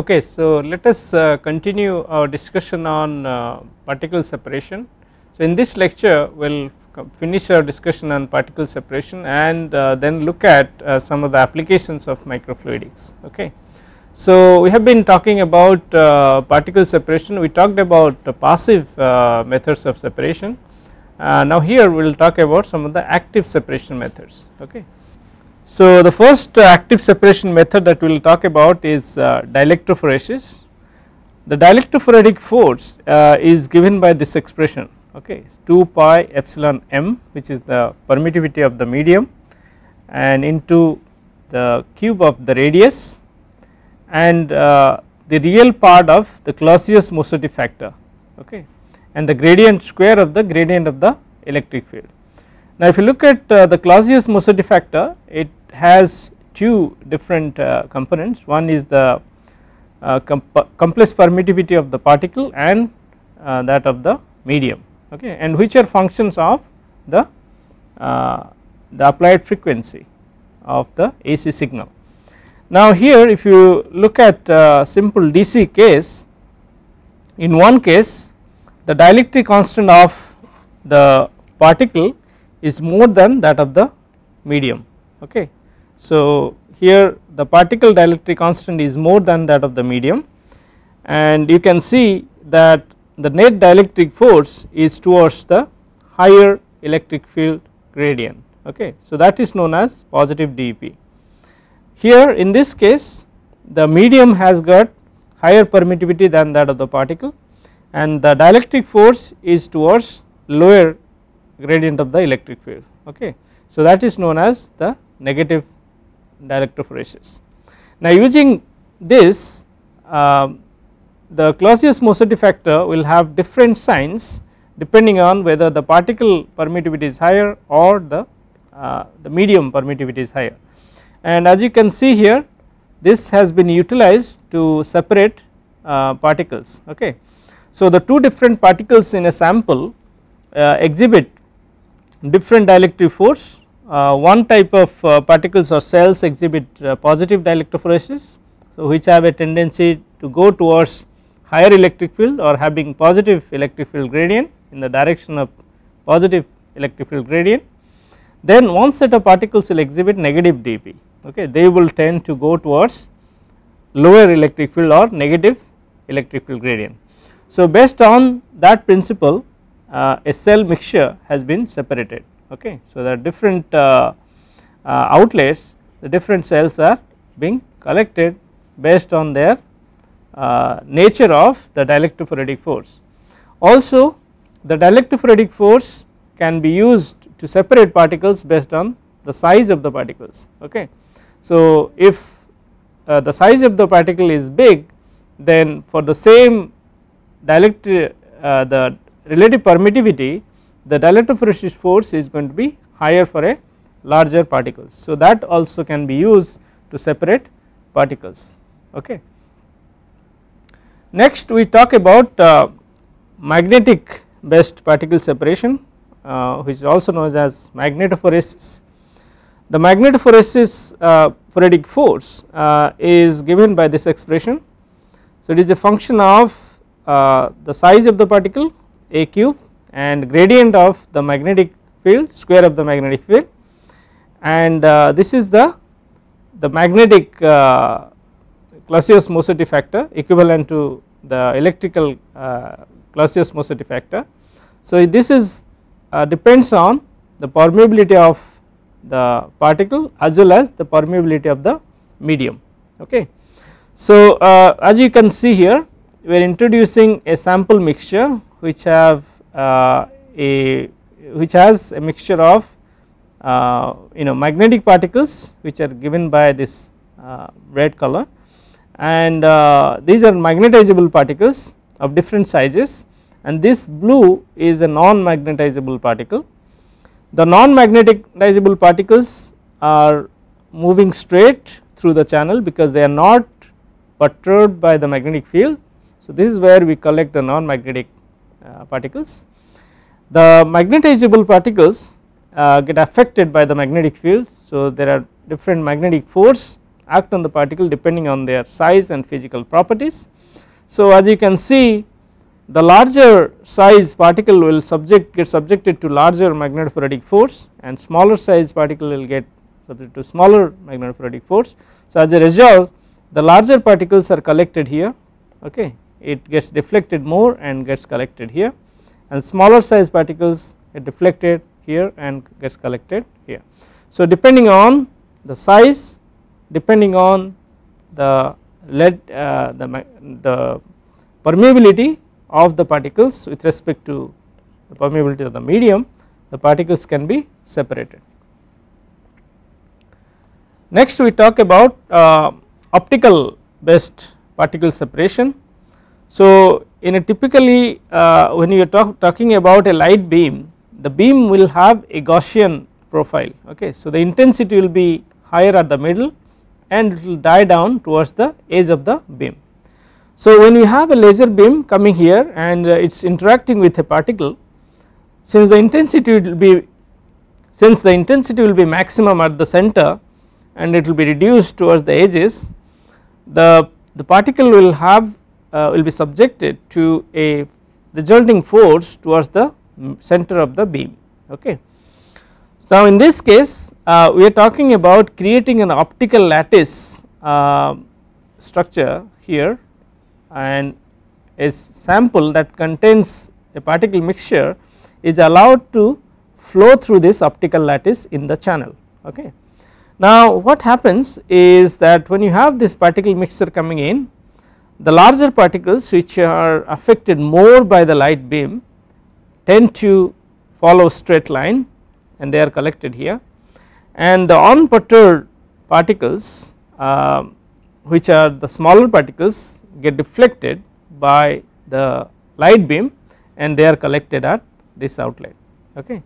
Okay, so let us uh, continue our discussion on uh, particle separation. So in this lecture we will finish our discussion on particle separation and uh, then look at uh, some of the applications of microfluidics. Okay. So we have been talking about uh, particle separation, we talked about passive uh, methods of separation. now here we will talk about some of the active separation methods. Okay. So the first uh, active separation method that we will talk about is uh, dielectrophoresis. The dielectrophoretic force uh, is given by this expression okay 2 pi epsilon m which is the permittivity of the medium and into the cube of the radius and uh, the real part of the Clausius Mossetti factor okay and the gradient square of the gradient of the electric field. Now if you look at uh, the Clausius Mossetti factor it has two different uh, components one is the uh, comp complex permittivity of the particle and uh, that of the medium okay and which are functions of the uh, the applied frequency of the AC signal. Now here if you look at uh, simple DC case in one case the dielectric constant of the particle is more than that of the medium okay so, here the particle dielectric constant is more than that of the medium and you can see that the net dielectric force is towards the higher electric field gradient okay. So that is known as positive DEP. Here in this case the medium has got higher permittivity than that of the particle and the dielectric force is towards lower gradient of the electric field okay. So that is known as the negative directophoresis. Now using this uh, the Clausius Mossetti factor will have different signs depending on whether the particle permittivity is higher or the, uh, the medium permittivity is higher. And as you can see here this has been utilized to separate uh, particles okay. So the two different particles in a sample uh, exhibit different dielectric force uh, one type of uh, particles or cells exhibit uh, positive dielectrophoresis so which have a tendency to go towards higher electric field or having positive electric field gradient in the direction of positive electric field gradient. Then one set of particles will exhibit negative DP. okay they will tend to go towards lower electric field or negative electric field gradient. So based on that principle uh, a cell mixture has been separated okay. So the different uh, uh, outlets the different cells are being collected based on their uh, nature of the dielectrophoretic force. Also the dielectrophoretic force can be used to separate particles based on the size of the particles okay. So if uh, the size of the particle is big then for the same dielectric uh, the relative permittivity the dielectric force is going to be higher for a larger particles. So that also can be used to separate particles okay. Next we talk about uh, magnetic based particle separation uh, which is also known as magnetophoresis. The magnetophoresis uh, phoretic force uh, is given by this expression. So it is a function of uh, the size of the particle a cube and gradient of the magnetic field square of the magnetic field and uh, this is the the magnetic uh, Clausius-Mossetti factor equivalent to the electrical uh, Clausius-Mossetti factor. So, this is uh, depends on the permeability of the particle as well as the permeability of the medium. Okay. So, uh, as you can see here we are introducing a sample mixture which have uh, a which has a mixture of uh, you know magnetic particles which are given by this uh, red color and these are magnetizable particles of different sizes and this blue is a non magnetizable particle. The non magnetizable particles are moving straight through the channel because they are not perturbed by the magnetic field. So, this is where we collect the non magnetic uh, particles. The magnetizable particles uh, get affected by the magnetic field. So, there are different magnetic force act on the particle depending on their size and physical properties. So, as you can see the larger size particle will subject get subjected to larger magnetophoretic force and smaller size particle will get subject to smaller magnetophoretic force. So, as a result the larger particles are collected here okay it gets deflected more and gets collected here and smaller size particles get deflected here and gets collected here. So depending on the size depending on the lead uh, the, the permeability of the particles with respect to the permeability of the medium the particles can be separated. Next we talk about uh, optical based particle separation so, in a typically uh, when you are talk, talking about a light beam the beam will have a Gaussian profile okay. So, the intensity will be higher at the middle and it will die down towards the edge of the beam. So, when you have a laser beam coming here and uh, it is interacting with a particle since the intensity will be since the intensity will be maximum at the center and it will be reduced towards the edges the the particle will have uh, will be subjected to a resulting force towards the center of the beam okay. So now in this case uh, we are talking about creating an optical lattice uh, structure here and a sample that contains a particle mixture is allowed to flow through this optical lattice in the channel okay. Now what happens is that when you have this particle mixture coming in the larger particles which are affected more by the light beam tend to follow straight line and they are collected here and the unperturbed particles uh, which are the smaller particles get deflected by the light beam and they are collected at this outlet okay.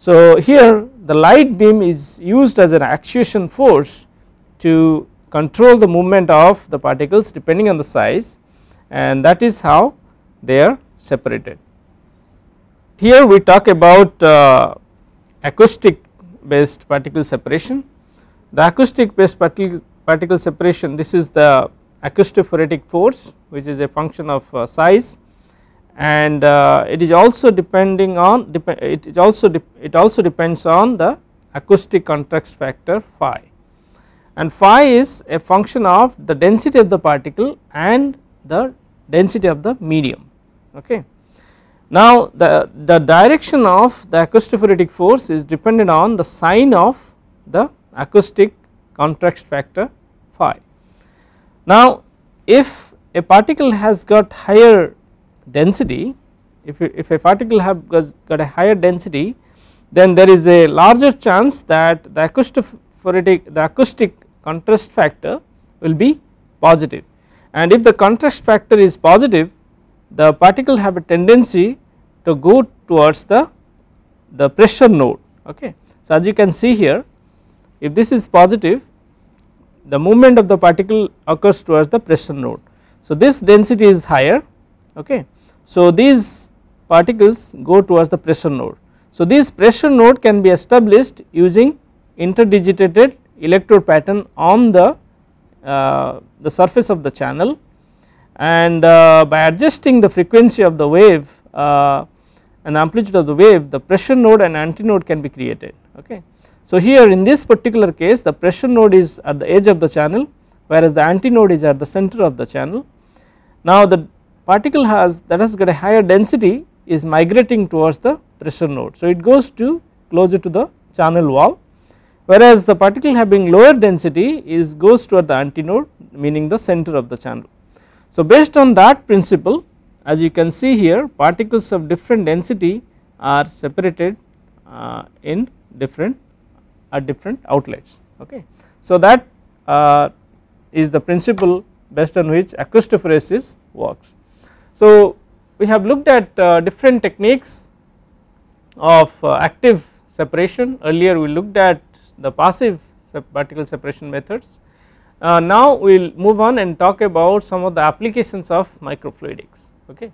So here the light beam is used as an actuation force to control the movement of the particles depending on the size and that is how they are separated. Here we talk about uh, acoustic based particle separation. The acoustic based particle, particle separation this is the acoustophoretic force which is a function of uh, size and uh, it is also depending on dep it is also it also depends on the acoustic contrast factor phi and phi is a function of the density of the particle and the density of the medium. Okay. Now the, the direction of the acoustophoretic force is dependent on the sign of the acoustic contrast factor phi. Now if a particle has got higher density, if, if a particle have got a higher density then there is a larger chance that the acoustic the acoustic contrast factor will be positive and if the contrast factor is positive the particle have a tendency to go towards the, the pressure node okay. So as you can see here if this is positive the movement of the particle occurs towards the pressure node. So this density is higher okay. So these particles go towards the pressure node. So this pressure node can be established using interdigitated electrode pattern on the, uh, the surface of the channel and uh, by adjusting the frequency of the wave uh, and amplitude of the wave the pressure node and antinode can be created okay. So here in this particular case the pressure node is at the edge of the channel whereas the antinode is at the center of the channel. Now the particle has that has got a higher density is migrating towards the pressure node. So it goes to closer to the channel wall whereas the particle having lower density is goes toward the antinode meaning the center of the channel. So based on that principle as you can see here particles of different density are separated uh, in different at different outlets okay. So that uh, is the principle based on which acoustophoresis works. So we have looked at uh, different techniques of uh, active separation earlier we looked at the passive particle separation methods. Uh, now we will move on and talk about some of the applications of microfluidics okay.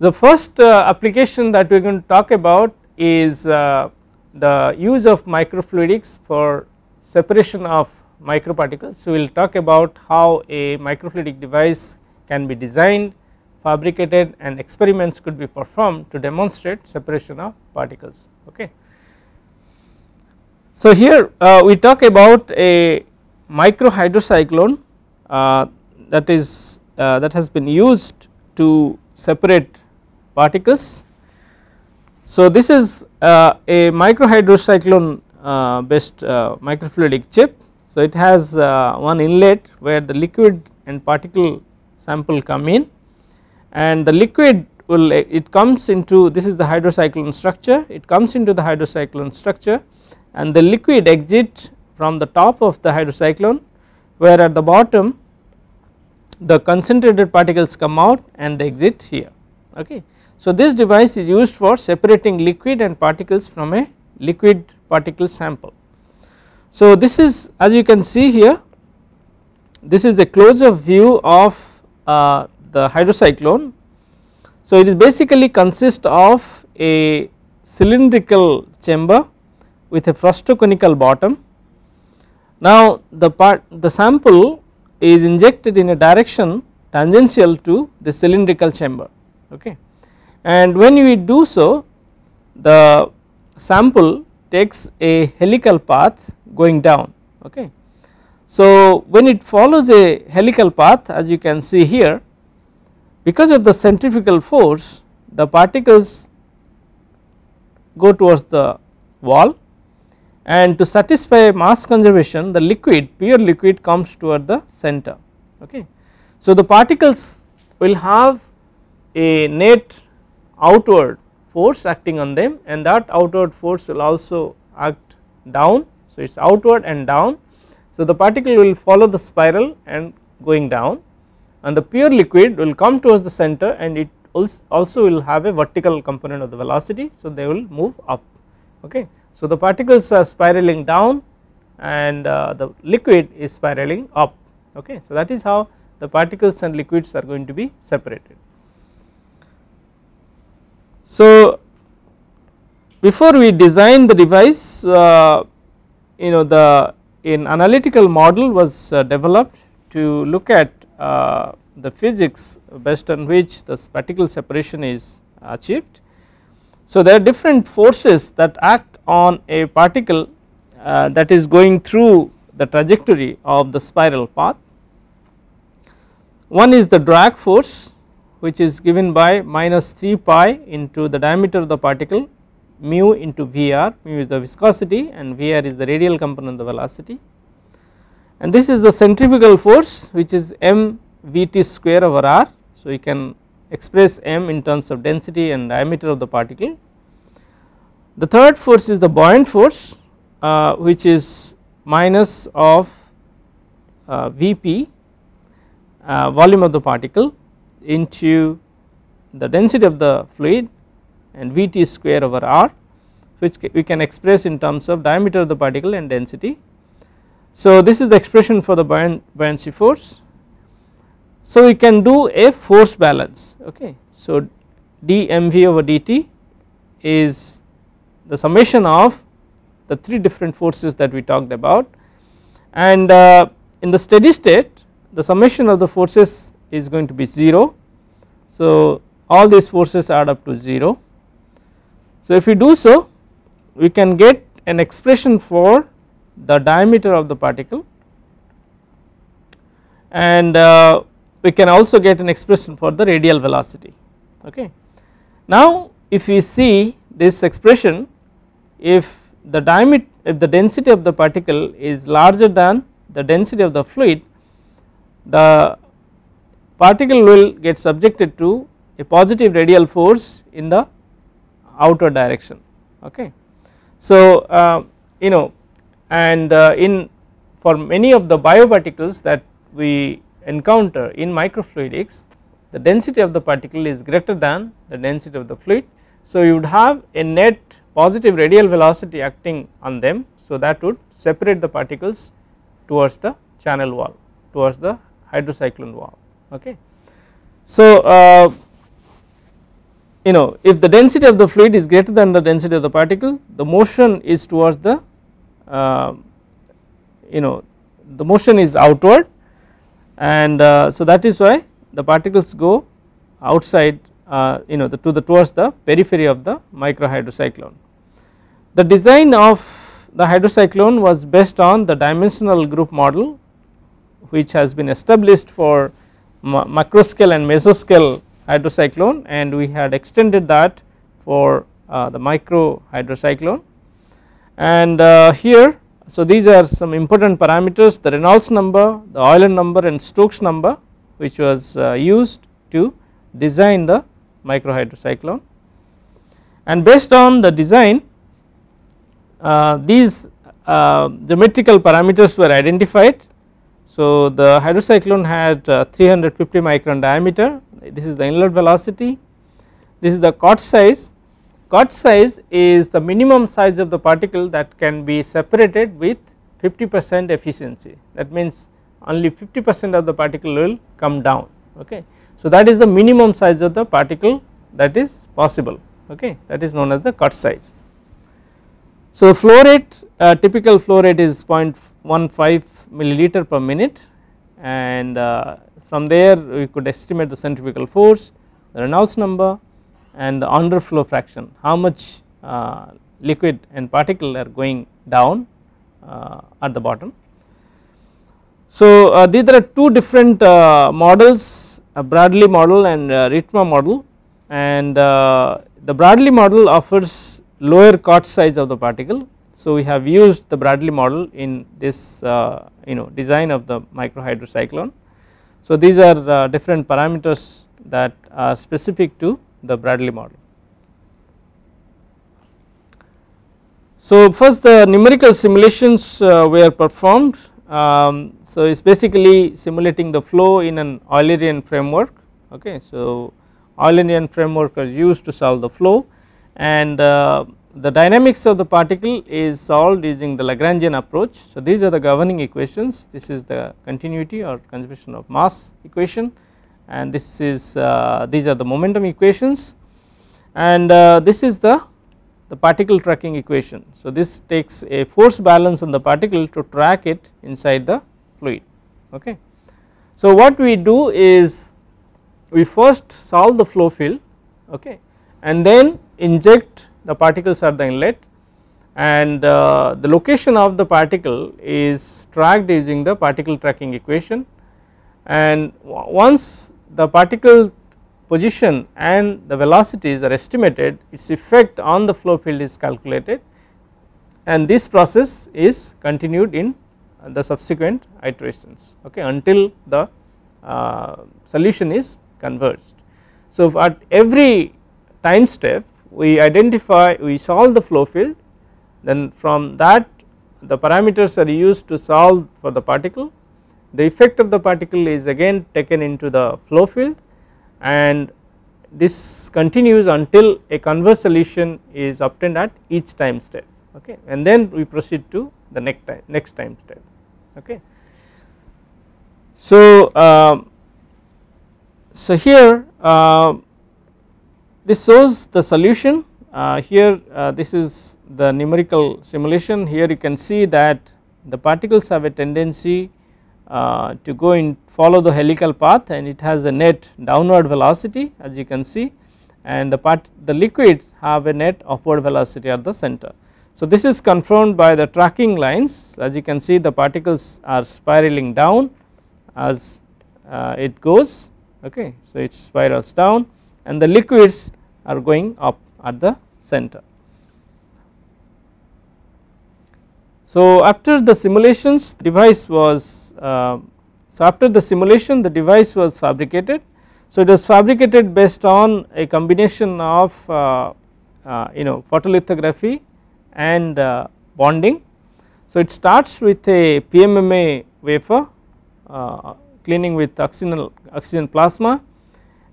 The first uh, application that we are going to talk about is uh, the use of microfluidics for separation of microparticles. So, we will talk about how a microfluidic device can be designed, fabricated and experiments could be performed to demonstrate separation of particles okay. So here uh, we talk about a micro hydrocyclone uh, that is uh, that has been used to separate particles. So this is uh, a micro hydrocyclone uh, based uh, microfluidic chip. So it has one inlet where the liquid and particle sample come in and the liquid will it comes into this is the hydrocyclone structure it comes into the hydrocyclone structure and the liquid exit from the top of the hydrocyclone where at the bottom the concentrated particles come out and they exit here okay. So this device is used for separating liquid and particles from a liquid particle sample. So this is as you can see here this is a closer view of uh, the hydrocyclone. So it is basically consist of a cylindrical chamber with a frustoconical bottom. Now the part the sample is injected in a direction tangential to the cylindrical chamber okay and when we do so the sample takes a helical path going down okay. So when it follows a helical path as you can see here because of the centrifugal force the particles go towards the wall and to satisfy mass conservation the liquid pure liquid comes toward the center okay. So the particles will have a net outward force acting on them and that outward force will also act down so it is outward and down. So the particle will follow the spiral and going down and the pure liquid will come towards the center and it also will have a vertical component of the velocity so they will move up okay. So, the particles are spiraling down and uh, the liquid is spiraling up okay. So, that is how the particles and liquids are going to be separated. So, before we design the device uh, you know the in analytical model was uh, developed to look at uh, the physics based on which this particle separation is achieved. So, there are different forces that act on a particle uh, that is going through the trajectory of the spiral path. One is the drag force which is given by minus 3 pi into the diameter of the particle mu into Vr, mu is the viscosity and Vr is the radial component of the velocity. And this is the centrifugal force which is m Vt square over r. So, you can express m in terms of density and diameter of the particle the third force is the buoyant force uh, which is minus of uh, Vp uh, volume of the particle into the density of the fluid and Vt square over r which we can express in terms of diameter of the particle and density. So this is the expression for the buoyancy force. So we can do a force balance okay. So dmv over dt is the summation of the three different forces that we talked about and uh, in the steady state the summation of the forces is going to be 0. So all these forces add up to 0. So if we do so we can get an expression for the diameter of the particle and uh, we can also get an expression for the radial velocity okay. Now if we see this expression if the diameter if the density of the particle is larger than the density of the fluid the particle will get subjected to a positive radial force in the outer direction okay. So, uh, you know and uh, in for many of the bioparticles that we encounter in microfluidics the density of the particle is greater than the density of the fluid. So, you would have a net positive radial velocity acting on them. So, that would separate the particles towards the channel wall towards the hydrocyclone wall. Okay. So, uh, you know if the density of the fluid is greater than the density of the particle the motion is towards the uh, you know the motion is outward and uh, so that is why the particles go outside uh, you know the, to the towards the periphery of the microhydrocyclone. The design of the hydrocyclone was based on the dimensional group model which has been established for macroscale and mesoscale hydrocyclone and we had extended that for uh, the micro hydrocyclone and uh, here so these are some important parameters the Reynolds number the Euler number and Stokes number which was uh, used to design the micro hydrocyclone and based on the design uh, these uh, geometrical parameters were identified. So the hydrocyclone had uh, 350 micron diameter, this is the inlet velocity, this is the cot size. Cot size is the minimum size of the particle that can be separated with 50 percent efficiency that means only 50 percent of the particle will come down okay. So that is the minimum size of the particle that is possible okay that is known as the cut size. So, flow rate uh, typical flow rate is 0.15 milliliter per minute and uh, from there we could estimate the centrifugal force, the Reynolds number and the underflow fraction how much uh, liquid and particle are going down uh, at the bottom. So, uh, these are two different uh, models Bradley model and a Ritma model and the Bradley model offers lower cot size of the particle. So, we have used the Bradley model in this uh, you know design of the microhydrocyclone. So, these are uh, different parameters that are specific to the Bradley model. So, first the numerical simulations uh, were performed. Um, so, it is basically simulating the flow in an Eulerian framework. Okay. So, Eulerian framework is used to solve the flow and uh, the dynamics of the particle is solved using the Lagrangian approach. So, these are the governing equations this is the continuity or conservation of mass equation and this is uh, these are the momentum equations and uh, this is the the particle tracking equation. So, this takes a force balance on the particle to track it inside the fluid ok. So, what we do is we first solve the flow field ok and then inject the particles are the inlet and uh, the location of the particle is tracked using the particle tracking equation and once the particle position and the velocities are estimated its effect on the flow field is calculated and this process is continued in the subsequent iterations okay until the uh, solution is converged. So, at every time step we identify we solve the flow field then from that the parameters are used to solve for the particle the effect of the particle is again taken into the flow field and this continues until a converse solution is obtained at each time step okay and then we proceed to the next time next time step okay. So, uh, so here uh, this shows the solution uh, here uh, this is the numerical simulation here you can see that the particles have a tendency uh, to go in follow the helical path and it has a net downward velocity as you can see and the part the liquids have a net upward velocity at the center. So this is confirmed by the tracking lines as you can see the particles are spiraling down as uh, it goes okay so it spirals down and the liquids are going up at the center. So after the simulations the device was uh, so after the simulation the device was fabricated. So it was fabricated based on a combination of uh, uh, you know photolithography and uh, bonding. So it starts with a PMMA wafer uh, cleaning with oxygen, oxygen plasma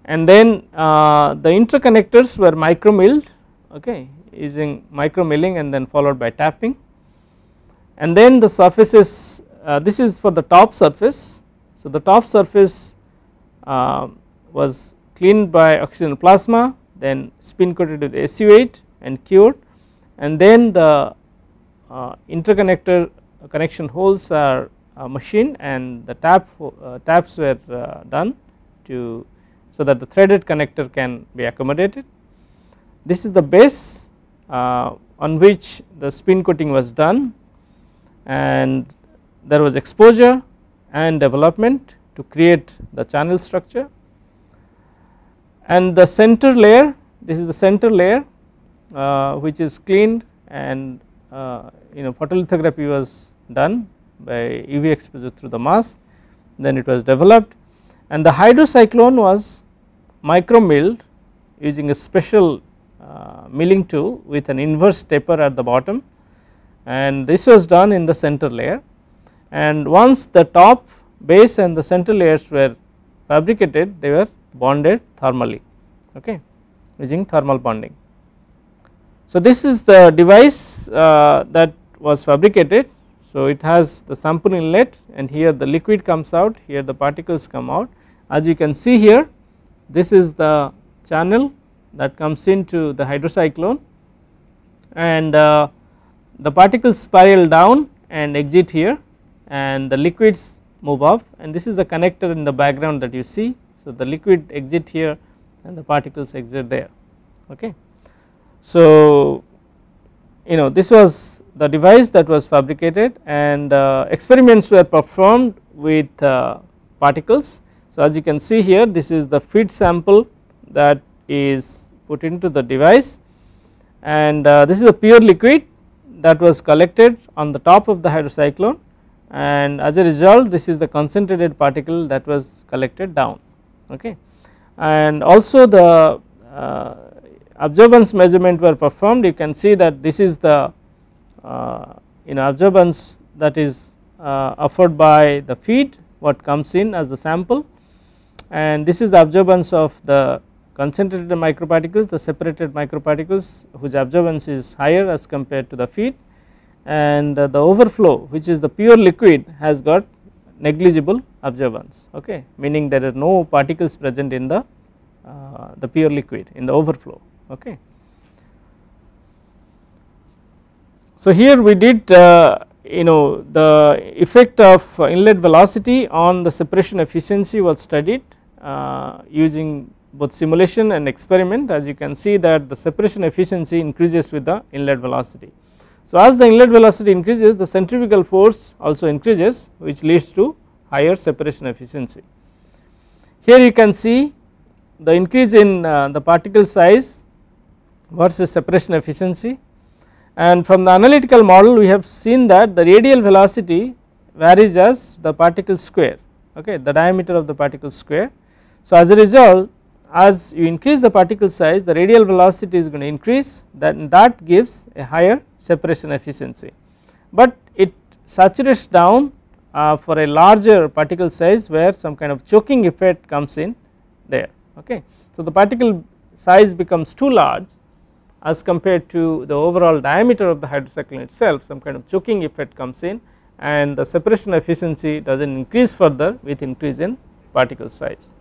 and then uh, the interconnectors were micro milled okay using micro milling and then followed by tapping and then the surfaces uh, this is for the top surface so the top surface uh, was cleaned by oxygen plasma then spin coated with SU8 and cured and then the uh, interconnector connection holes are uh, machined and the tap uh, taps were done to so that the threaded connector can be accommodated. This is the base uh, on which the spin coating was done and there was exposure and development to create the channel structure and the center layer this is the center layer uh, which is cleaned and uh, you know photolithography was done by UV exposure through the mask then it was developed and the hydrocyclone was micro milled using a special uh, milling tool with an inverse taper at the bottom and this was done in the center layer and once the top base and the center layers were fabricated they were bonded thermally okay using thermal bonding. So this is the device uh, that was fabricated so it has the sample inlet and here the liquid comes out here the particles come out as you can see here this is the channel that comes into the hydrocyclone and uh, the particles spiral down and exit here and the liquids move off and this is the connector in the background that you see. So, the liquid exit here and the particles exit there okay. So, you know this was the device that was fabricated and uh, experiments were performed with uh, particles so, as you can see here this is the feed sample that is put into the device and uh, this is a pure liquid that was collected on the top of the hydrocyclone and as a result this is the concentrated particle that was collected down okay and also the uh, absorbance measurement were performed you can see that this is the uh, you know absorbance that is uh, offered by the feed what comes in as the sample and this is the absorbance of the concentrated microparticles, the separated microparticles whose absorbance is higher as compared to the feed and uh, the overflow which is the pure liquid has got negligible absorbance okay meaning there are no particles present in the uh, the pure liquid in the overflow okay. So here we did uh, you know the effect of inlet velocity on the separation efficiency was studied uh, using both simulation and experiment as you can see that the separation efficiency increases with the inlet velocity. So, as the inlet velocity increases the centrifugal force also increases which leads to higher separation efficiency. Here you can see the increase in uh, the particle size versus separation efficiency and from the analytical model we have seen that the radial velocity varies as the particle square okay the diameter of the particle square so, as a result as you increase the particle size the radial velocity is going to increase then that gives a higher separation efficiency, but it saturates down uh, for a larger particle size where some kind of choking effect comes in there okay. So, the particle size becomes too large as compared to the overall diameter of the hydrocycline itself some kind of choking effect comes in and the separation efficiency does not increase further with increase in particle size.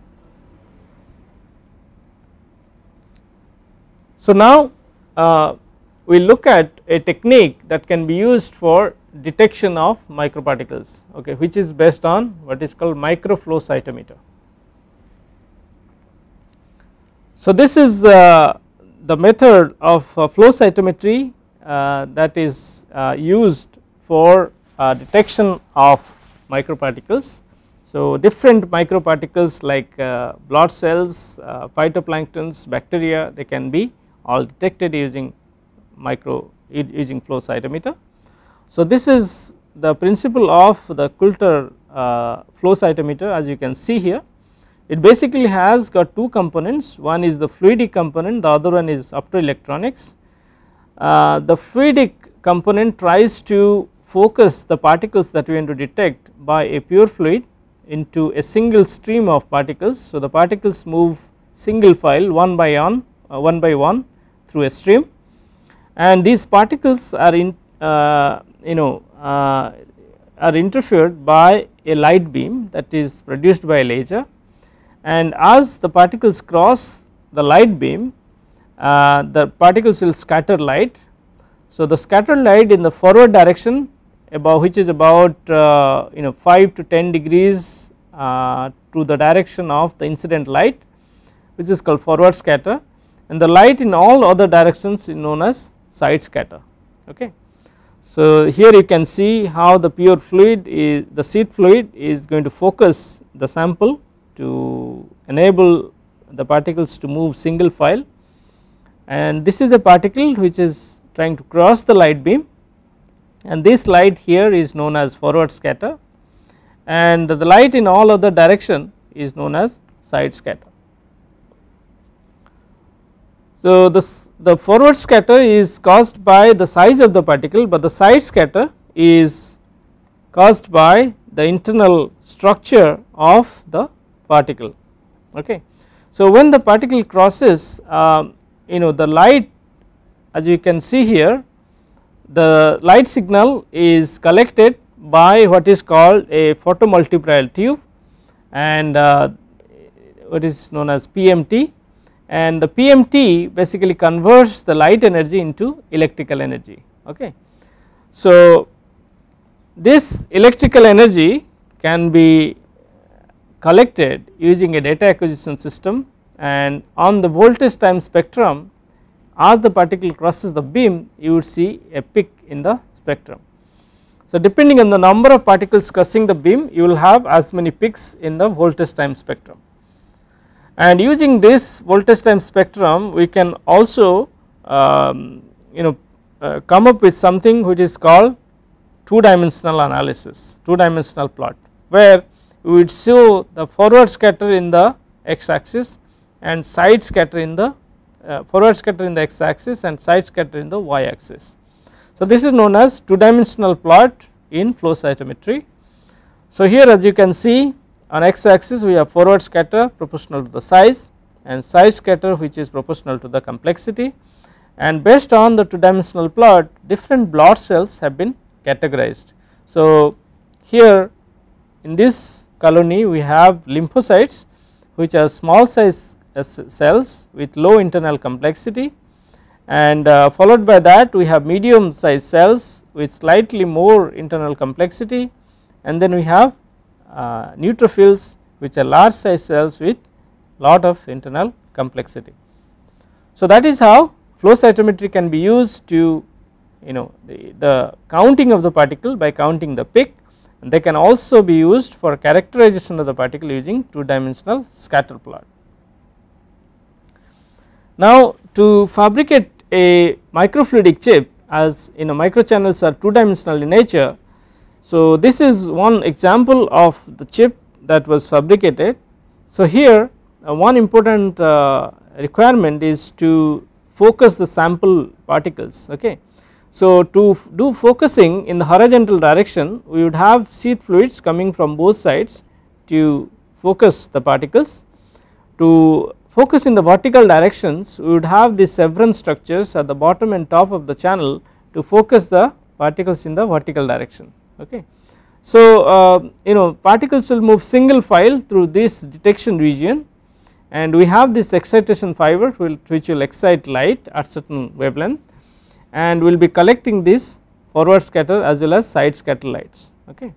So now uh, we look at a technique that can be used for detection of microparticles okay which is based on what is called microflow cytometer. So this is uh, the method of uh, flow cytometry uh, that is uh, used for uh, detection of microparticles. So different microparticles like blood cells, phytoplanktons, bacteria they can be all detected using micro using flow cytometer. So, this is the principle of the Coulter uh, flow cytometer as you can see here. It basically has got two components one is the fluidic component the other one is optoelectronics. Uh, the fluidic component tries to focus the particles that we want to detect by a pure fluid into a single stream of particles. So, the particles move single file one by one uh, one by one through a stream and these particles are in uh, you know uh, are interfered by a light beam that is produced by a laser and as the particles cross the light beam uh, the particles will scatter light. So, the scattered light in the forward direction about which is about uh, you know 5 to 10 degrees uh, to the direction of the incident light which is called forward scatter and the light in all other directions is known as side scatter okay. So here you can see how the pure fluid is the seed fluid is going to focus the sample to enable the particles to move single file and this is a particle which is trying to cross the light beam and this light here is known as forward scatter and the light in all other direction is known as side scatter so, this the forward scatter is caused by the size of the particle, but the side scatter is caused by the internal structure of the particle. Okay. So, when the particle crosses uh, you know the light as you can see here the light signal is collected by what is called a photomultiplier tube and uh, what is known as PMT and the PMT basically converts the light energy into electrical energy okay. So this electrical energy can be collected using a data acquisition system and on the voltage time spectrum as the particle crosses the beam you would see a peak in the spectrum. So depending on the number of particles crossing the beam you will have as many peaks in the voltage time spectrum and using this voltage time spectrum we can also um, you know uh, come up with something which is called two dimensional analysis two dimensional plot where we would show the forward scatter in the x axis and side scatter in the uh, forward scatter in the x axis and side scatter in the y axis. So, this is known as two dimensional plot in flow cytometry. So, here as you can see on x axis we have forward scatter proportional to the size and size scatter which is proportional to the complexity and based on the two dimensional plot different blood cells have been categorized. So, here in this colony we have lymphocytes which are small size cells with low internal complexity and uh, followed by that we have medium sized cells with slightly more internal complexity and then we have uh, neutrophils which are large size cells with lot of internal complexity. So that is how flow cytometry can be used to you know the, the counting of the particle by counting the peak and they can also be used for characterization of the particle using two dimensional scatter plot. Now to fabricate a microfluidic chip as you know microchannels are two dimensional in nature so, this is one example of the chip that was fabricated. So, here uh, one important uh, requirement is to focus the sample particles okay. So, to do focusing in the horizontal direction we would have sheath fluids coming from both sides to focus the particles. To focus in the vertical directions we would have the severance structures at the bottom and top of the channel to focus the particles in the vertical direction okay. So, uh, you know particles will move single file through this detection region and we have this excitation fiber which will excite light at certain wavelength and we will be collecting this forward scatter as well as side scatter lights okay.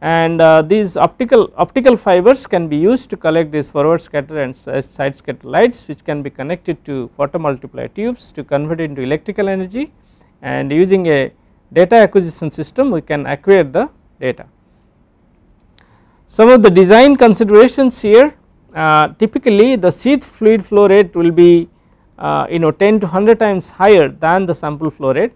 And uh, these optical optical fibers can be used to collect this forward scatter and side scatter lights which can be connected to photomultiplier tubes to convert into electrical energy and using a data acquisition system we can acquire the data. Some of the design considerations here uh, typically the seed fluid flow rate will be uh, you know 10 to 100 times higher than the sample flow rate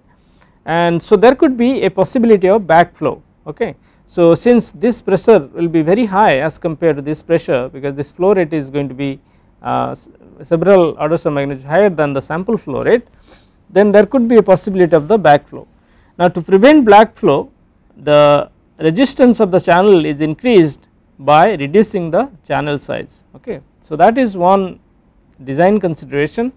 and so there could be a possibility of backflow okay. So since this pressure will be very high as compared to this pressure because this flow rate is going to be uh, several orders of magnitude higher than the sample flow rate then there could be a possibility of the backflow now to prevent black flow the resistance of the channel is increased by reducing the channel size okay. So that is one design consideration.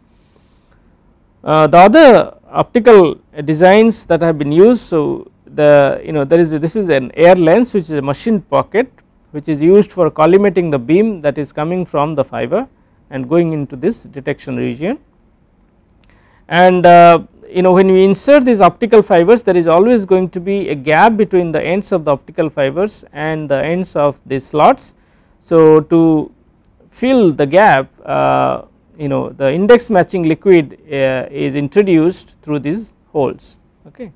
Uh, the other optical designs that have been used so the you know there is a, this is an air lens which is a machined pocket which is used for collimating the beam that is coming from the fiber and going into this detection region and uh, you know when you insert these optical fibers there is always going to be a gap between the ends of the optical fibers and the ends of the slots. So, to fill the gap uh, you know the index matching liquid uh, is introduced through these holes okay.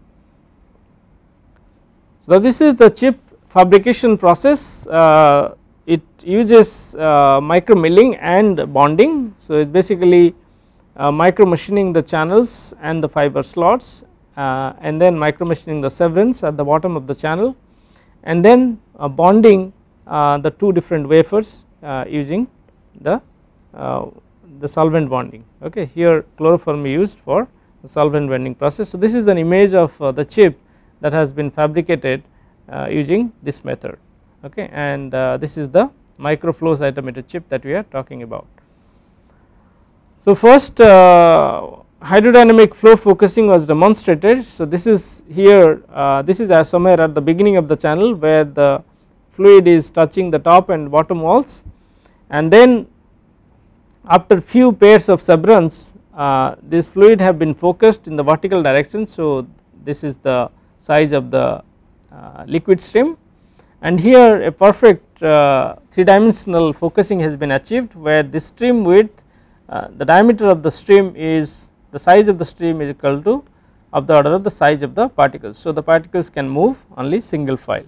So, this is the chip fabrication process uh, it uses uh, micro milling and bonding. So, it basically uh, micro machining the channels and the fiber slots uh, and then micro machining the severance at the bottom of the channel and then uh, bonding the two different wafers using the the solvent bonding okay here chloroform used for the solvent bonding process. So, this is an image of uh, the chip that has been fabricated uh, using this method okay and uh, this is the microflow cytometer chip that we are talking about. So, first uh, hydrodynamic flow focusing was demonstrated. So, this is here uh, this is somewhere at the beginning of the channel where the fluid is touching the top and bottom walls and then after few pairs of subruns, uh, this fluid have been focused in the vertical direction. So, this is the size of the uh, liquid stream and here a perfect uh, 3 dimensional focusing has been achieved where the stream width uh, the diameter of the stream is the size of the stream is equal to of the order of the size of the particles. So, the particles can move only single file.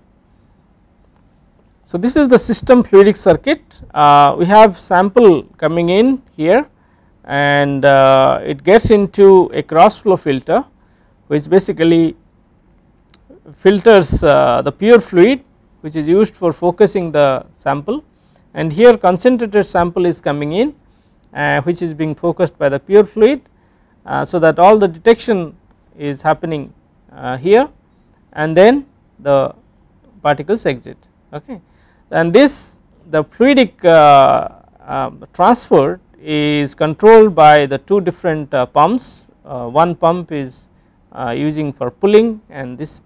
So, this is the system fluidic circuit uh, we have sample coming in here and uh, it gets into a cross flow filter which basically filters uh, the pure fluid which is used for focusing the sample and here concentrated sample is coming in uh, which is being focused by the pure fluid uh, so that all the detection is happening uh, here and then the particles exit okay and this the fluidic uh, um, transfer is controlled by the two different uh, pumps uh, one pump is using for pulling and this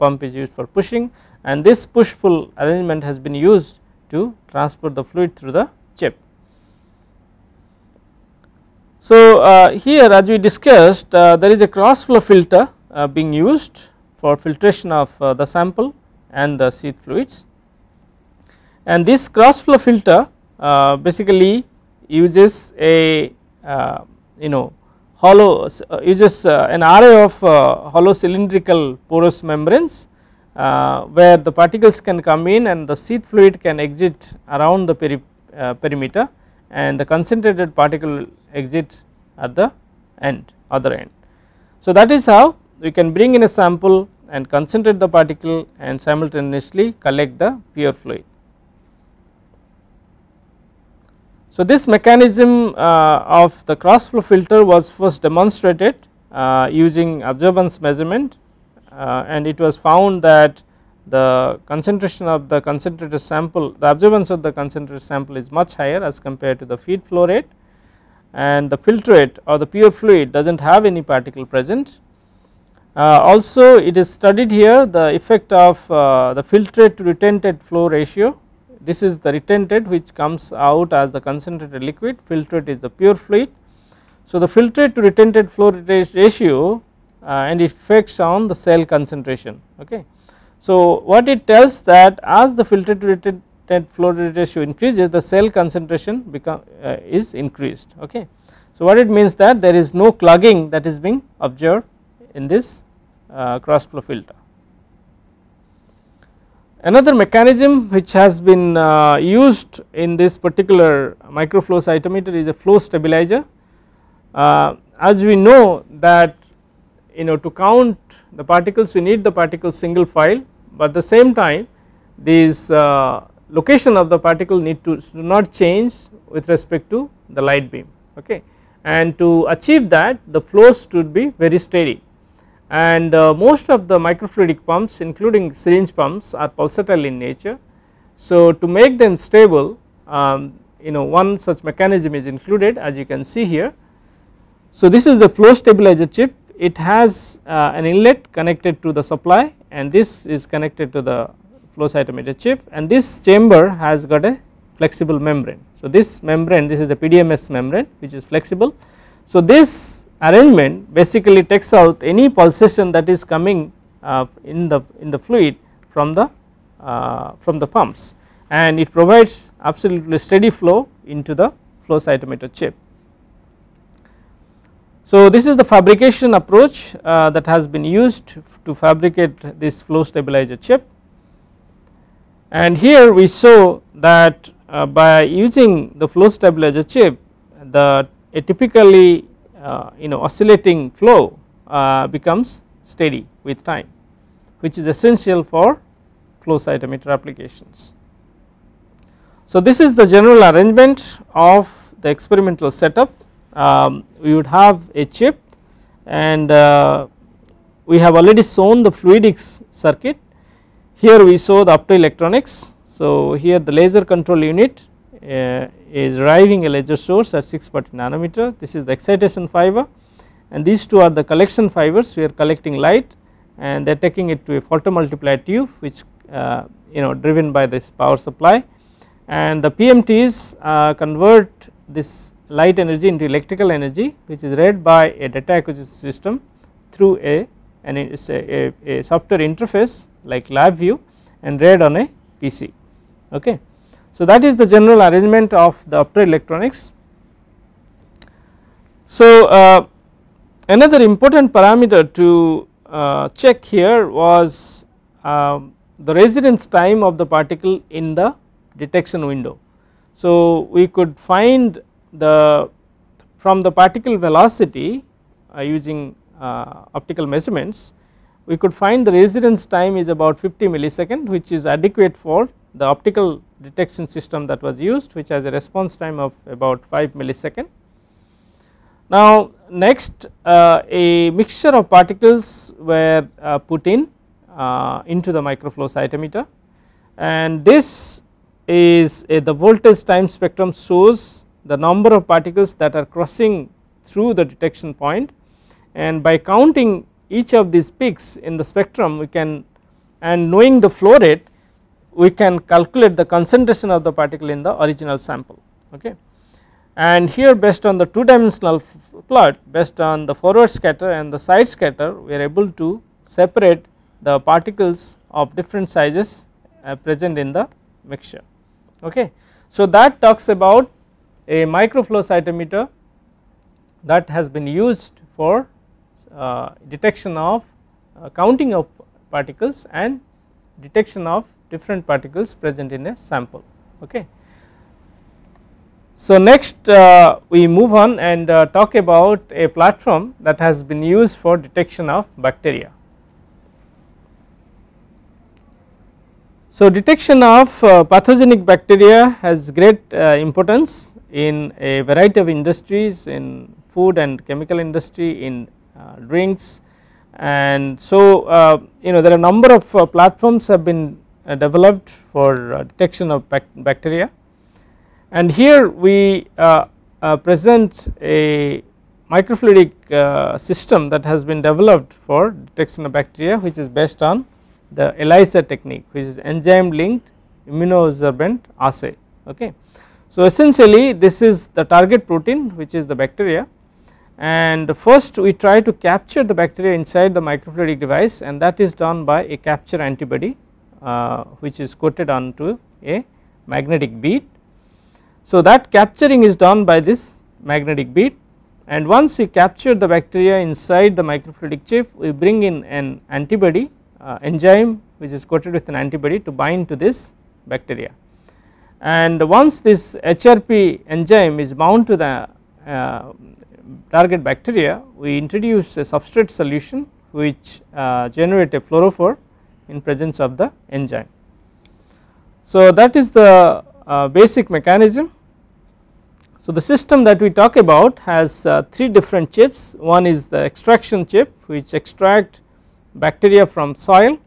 pump is used for pushing and this push pull arrangement has been used to transport the fluid through the chip so, uh, here as we discussed uh, there is a cross flow filter uh, being used for filtration of uh, the sample and the seed fluids and this cross flow filter uh, basically uses a uh, you know hollow uses an array of hollow cylindrical porous membranes where the particles can come in and the seed fluid can exit around the peri perimeter and the concentrated particle exit at the end other end. So, that is how we can bring in a sample and concentrate the particle and simultaneously collect the pure fluid. So, this mechanism uh, of the cross flow filter was first demonstrated uh, using absorbance measurement uh, and it was found that the concentration of the concentrated sample the absorbance of the concentrated sample is much higher as compared to the feed flow rate and the filtrate or the pure fluid does not have any particle present. Uh, also it is studied here the effect of uh, the filtrate to retentate flow ratio. This is the retentate which comes out as the concentrated liquid, filtrate is the pure fluid. So the filtrate to retentate flow ratio uh, and effects on the cell concentration. Okay. So what it tells that as the filtrate to retentate net flow rate ratio increases the cell concentration become uh, is increased okay. So what it means that there is no clogging that is being observed in this uh, cross flow filter. Another mechanism which has been uh, used in this particular microflow cytometer is a flow stabilizer. Uh, as we know that you know to count the particles we need the particles single file but at the same time these uh, location of the particle need to do not change with respect to the light beam okay and to achieve that the flows should be very steady and uh, most of the microfluidic pumps including syringe pumps are pulsatile in nature. So to make them stable um, you know one such mechanism is included as you can see here. So this is the flow stabilizer chip it has uh, an inlet connected to the supply and this is connected to the flow cytometer chip and this chamber has got a flexible membrane. So, this membrane this is a PDMS membrane which is flexible. So, this arrangement basically takes out any pulsation that is coming uh, in the in the fluid from the uh, from the pumps and it provides absolutely steady flow into the flow cytometer chip. So, this is the fabrication approach uh, that has been used to fabricate this flow stabilizer chip and here we show that uh, by using the flow stabilizer chip the a typically uh, you know oscillating flow uh, becomes steady with time which is essential for flow cytometer applications. So this is the general arrangement of the experimental setup um, we would have a chip and uh, we have already shown the fluidics circuit here we saw the optoelectronics. So here the laser control unit uh, is driving a laser source at 640 nanometer. This is the excitation fiber and these two are the collection fibers we are collecting light and they are taking it to a photomultiplier tube which uh, you know driven by this power supply and the PMTs uh, convert this light energy into electrical energy which is read by a data acquisition system through a and it is a, a, a software interface like LabVIEW and read on a PC okay. So that is the general arrangement of the optoelectronics. So uh, another important parameter to uh, check here was uh, the residence time of the particle in the detection window. So we could find the from the particle velocity uh, using uh, optical measurements, we could find the residence time is about 50 millisecond which is adequate for the optical detection system that was used which has a response time of about 5 millisecond. Now next uh, a mixture of particles were uh, put in uh, into the microflow cytometer and this is a, the voltage time spectrum shows the number of particles that are crossing through the detection point and by counting each of these peaks in the spectrum we can and knowing the flow rate we can calculate the concentration of the particle in the original sample okay and here based on the two dimensional plot based on the forward scatter and the side scatter we are able to separate the particles of different sizes uh, present in the mixture okay so that talks about a microflow cytometer that has been used for uh, detection of uh, counting of particles and detection of different particles present in a sample okay. So next uh, we move on and uh, talk about a platform that has been used for detection of bacteria. So detection of uh, pathogenic bacteria has great uh, importance in a variety of industries in food and chemical industry in uh, drinks and so uh, you know there are number of uh, platforms have been developed for detection of bac bacteria and here we present a microfluidic uh, system that has been developed for detection of bacteria which is based on the ELISA technique which is enzyme linked immunosorbent assay okay. So essentially this is the target protein which is the bacteria and first we try to capture the bacteria inside the microfluidic device and that is done by a capture antibody uh, which is coated onto a magnetic bead. So that capturing is done by this magnetic bead and once we capture the bacteria inside the microfluidic chip we bring in an antibody uh, enzyme which is coated with an antibody to bind to this bacteria. And once this HRP enzyme is bound to the uh, target bacteria we introduce a substrate solution which uh, generate a fluorophore in presence of the enzyme. So that is the uh, basic mechanism. So the system that we talk about has uh, three different chips one is the extraction chip which extract bacteria from soil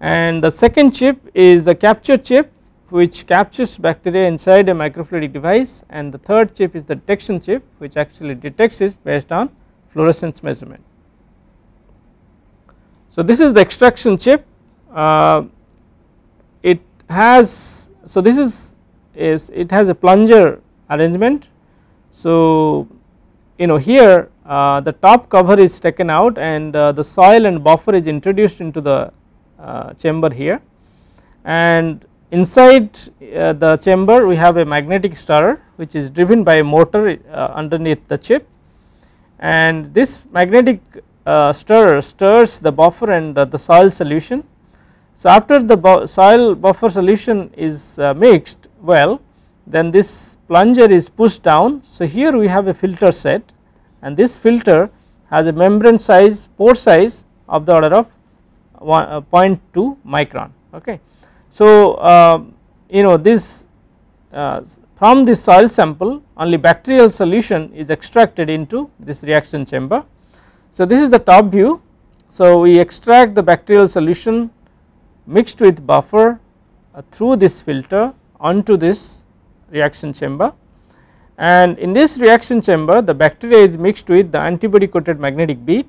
and the second chip is the capture chip which captures bacteria inside a microfluidic device and the third chip is the detection chip which actually detects it based on fluorescence measurement. So this is the extraction chip uh, it has so this is is it has a plunger arrangement. So you know here uh, the top cover is taken out and uh, the soil and buffer is introduced into the uh, chamber here and Inside uh, the chamber we have a magnetic stirrer which is driven by a motor uh, underneath the chip and this magnetic uh, stirrer stirs the buffer and uh, the soil solution. So, after the bu soil buffer solution is uh, mixed well then this plunger is pushed down. So, here we have a filter set and this filter has a membrane size pore size of the order of 1, uh, 0.2 micron okay. So, uh, you know this uh, from this soil sample only bacterial solution is extracted into this reaction chamber. So, this is the top view. So, we extract the bacterial solution mixed with buffer uh, through this filter onto this reaction chamber and in this reaction chamber the bacteria is mixed with the antibody coated magnetic bead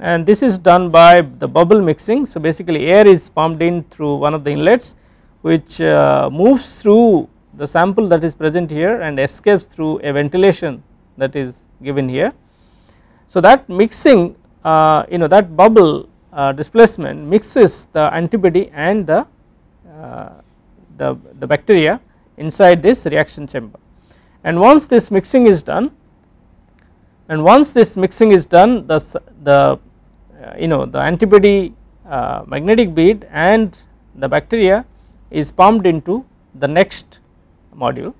and this is done by the bubble mixing. So, basically air is pumped in through one of the inlets which uh, moves through the sample that is present here and escapes through a ventilation that is given here. So, that mixing uh, you know that bubble uh, displacement mixes the antibody and the, uh, the, the bacteria inside this reaction chamber and once this mixing is done and once this mixing is done the, the uh, you know the antibody uh, magnetic bead and the bacteria is pumped into the next module.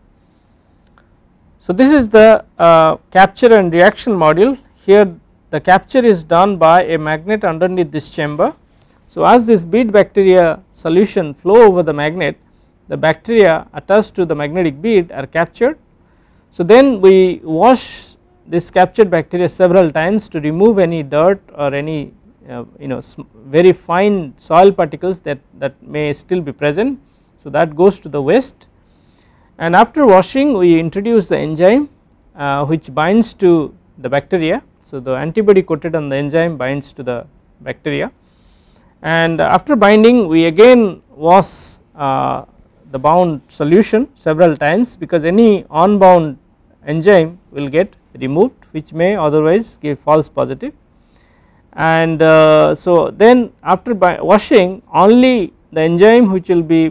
So, this is the uh, capture and reaction module here the capture is done by a magnet underneath this chamber. So, as this bead bacteria solution flow over the magnet the bacteria attached to the magnetic bead are captured. So, then we wash this captured bacteria several times to remove any dirt or any uh, you know very fine soil particles that, that may still be present. So that goes to the waste and after washing we introduce the enzyme uh, which binds to the bacteria. So the antibody coated on the enzyme binds to the bacteria and after binding we again wash uh, the bound solution several times because any unbound enzyme will get removed which may otherwise give false positive and uh, so then after washing only the enzyme which will be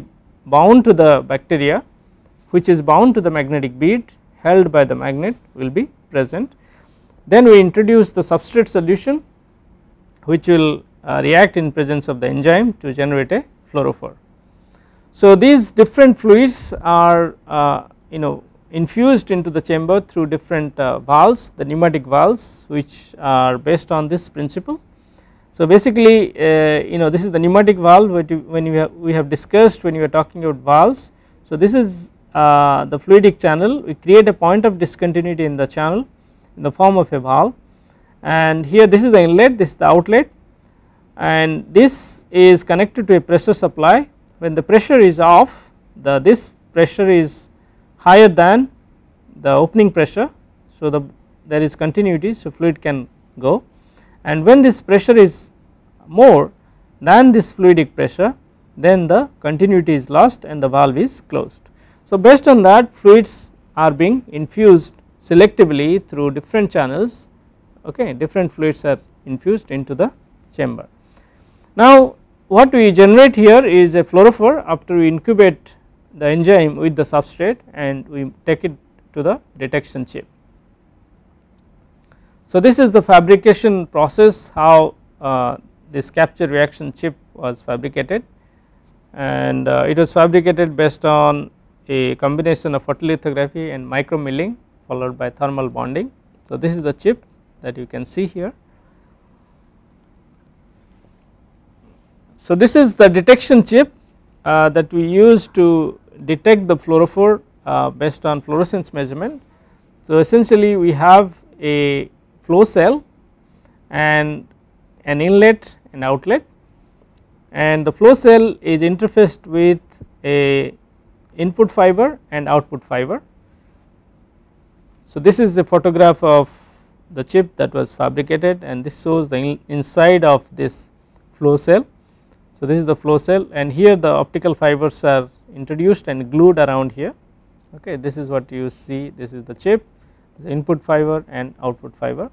bound to the bacteria which is bound to the magnetic bead held by the magnet will be present. Then we introduce the substrate solution which will uh, react in presence of the enzyme to generate a fluorophore. So these different fluids are uh, you know infused into the chamber through different uh, valves the pneumatic valves which are based on this principle. So basically uh, you know this is the pneumatic valve when we have, we have discussed when you are talking about valves. So this is uh, the fluidic channel we create a point of discontinuity in the channel in the form of a valve and here this is the inlet this is the outlet and this is connected to a pressure supply when the pressure is off the this pressure is higher than the opening pressure. So, the there is continuity so fluid can go and when this pressure is more than this fluidic pressure then the continuity is lost and the valve is closed. So, based on that fluids are being infused selectively through different channels okay different fluids are infused into the chamber. Now what we generate here is a fluorophore after we incubate the enzyme with the substrate and we take it to the detection chip. So this is the fabrication process how uh, this capture reaction chip was fabricated and uh, it was fabricated based on a combination of photolithography and micro milling followed by thermal bonding. So this is the chip that you can see here. So this is the detection chip uh, that we use to detect the fluorophore uh, based on fluorescence measurement. So, essentially we have a flow cell and an inlet and outlet and the flow cell is interfaced with a input fiber and output fiber. So, this is a photograph of the chip that was fabricated and this shows the inside of this flow cell. So, this is the flow cell and here the optical fibers are introduced and glued around here okay this is what you see this is the chip the input fiber and output fiber.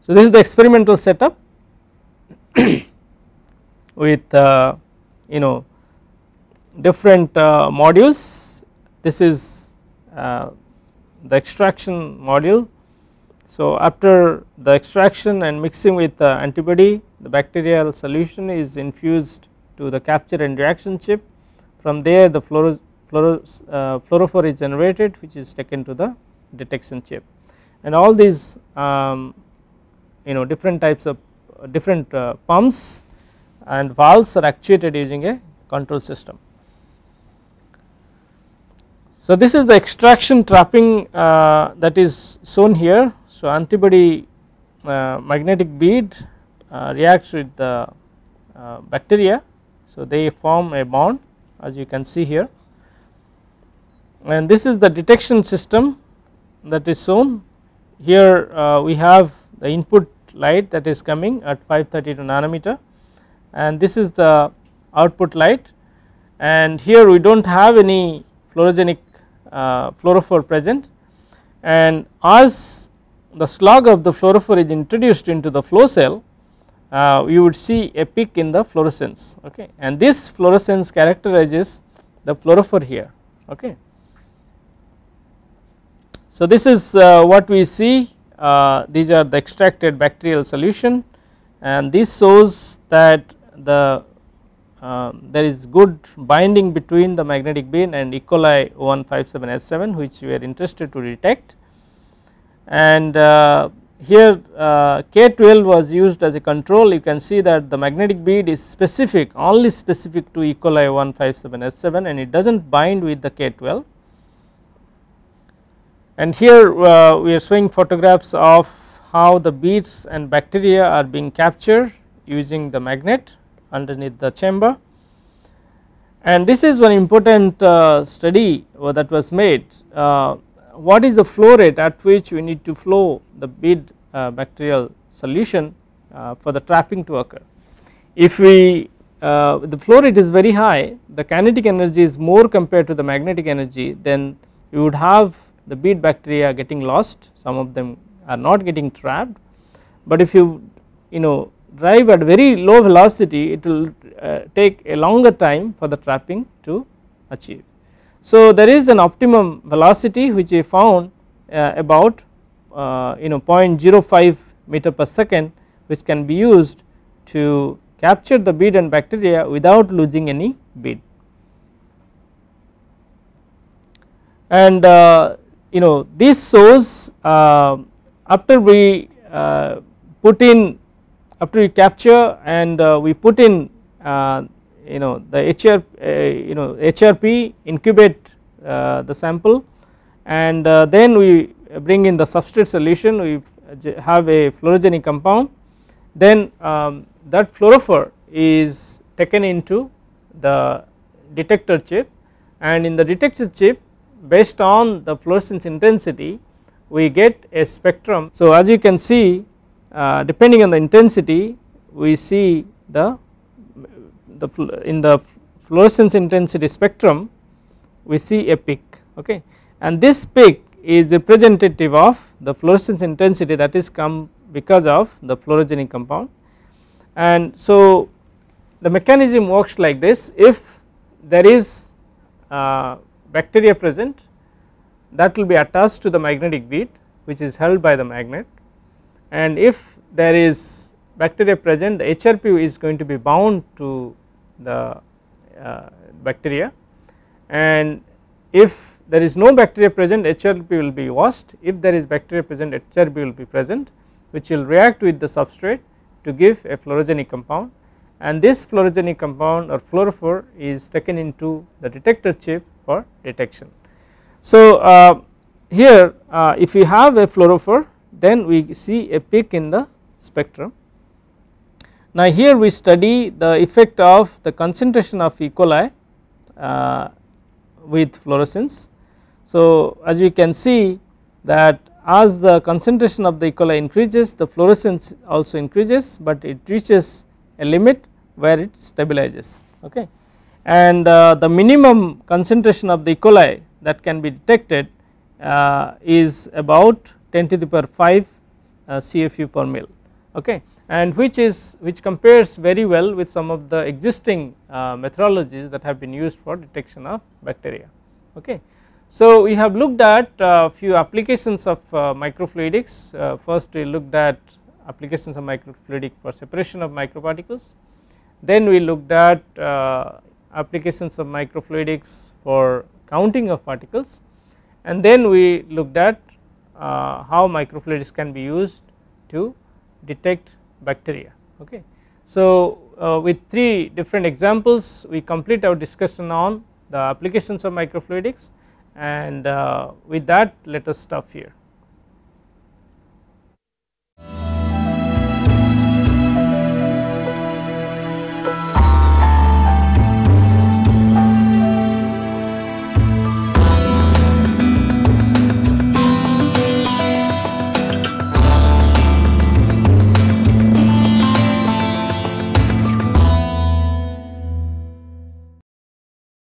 So this is the experimental setup with uh, you know different uh, modules this is uh, the extraction module. So after the extraction and mixing with the antibody the bacterial solution is infused to the capture and reaction chip from there the fluoro, fluoro, uh, fluorophore is generated which is taken to the detection chip and all these um, you know different types of different uh, pumps and valves are actuated using a control system. So this is the extraction trapping uh, that is shown here. So antibody uh, magnetic bead uh, reacts with the uh, bacteria so, they form a bond as you can see here and this is the detection system that is shown here uh, we have the input light that is coming at 532 nanometer and this is the output light and here we do not have any fluorogenic uh, fluorophore present and as the slug of the fluorophore is introduced into the flow cell uh, you would see a peak in the fluorescence okay and this fluorescence characterizes the fluorophore here okay. So this is uh, what we see uh, these are the extracted bacterial solution and this shows that the um, there is good binding between the magnetic bean and E. coli 157S7 which we are interested to detect and uh, here uh, K12 was used as a control you can see that the magnetic bead is specific only specific to E. coli 157S7 and it does not bind with the K12 and here uh, we are showing photographs of how the beads and bacteria are being captured using the magnet underneath the chamber and this is one important uh, study uh, that was made uh, what is the flow rate at which we need to flow the bead uh, bacterial solution uh, for the trapping to occur. If we uh, the flow rate is very high, the kinetic energy is more compared to the magnetic energy, then you would have the bead bacteria getting lost, some of them are not getting trapped. But if you, you know, drive at very low velocity, it will uh, take a longer time for the trapping to achieve. So, there is an optimum velocity which we found uh, about uh, you know 0.05 meter per second which can be used to capture the bead and bacteria without losing any bead. And uh, you know this shows uh, after we uh, put in after we capture and uh, we put in you know the HR uh, you know HRP incubate uh, the sample and uh, then we bring in the substrate solution we have a fluorogenic compound then um, that fluorophore is taken into the detector chip and in the detector chip based on the fluorescence intensity we get a spectrum. So, as you can see uh, depending on the intensity we see the the in the fluorescence intensity spectrum we see a peak okay and this peak is representative of the fluorescence intensity that is come because of the fluorogenic compound and so the mechanism works like this if there is uh, bacteria present that will be attached to the magnetic bead which is held by the magnet and if there is bacteria present the HRP is going to be bound to the uh, bacteria and if there is no bacteria present HRB will be lost if there is bacteria present HRB will be present which will react with the substrate to give a fluorogenic compound and this fluorogenic compound or fluorophore is taken into the detector chip for detection. So, uh, here uh, if we have a fluorophore then we see a peak in the spectrum now, here we study the effect of the concentration of E. coli uh, with fluorescence. So, as you can see that as the concentration of the E. coli increases the fluorescence also increases, but it reaches a limit where it stabilizes okay. And uh, the minimum concentration of the E. coli that can be detected uh, is about 10 to the power 5 uh, CFU per mil okay and which is which compares very well with some of the existing uh, methodologies that have been used for detection of bacteria okay. So we have looked at uh, few applications of uh, microfluidics uh, first we looked at applications of microfluidic for separation of microparticles then we looked at uh, applications of microfluidics for counting of particles and then we looked at uh, how microfluidics can be used to detect bacteria okay. So uh, with 3 different examples we complete our discussion on the applications of microfluidics and uh, with that let us stop here.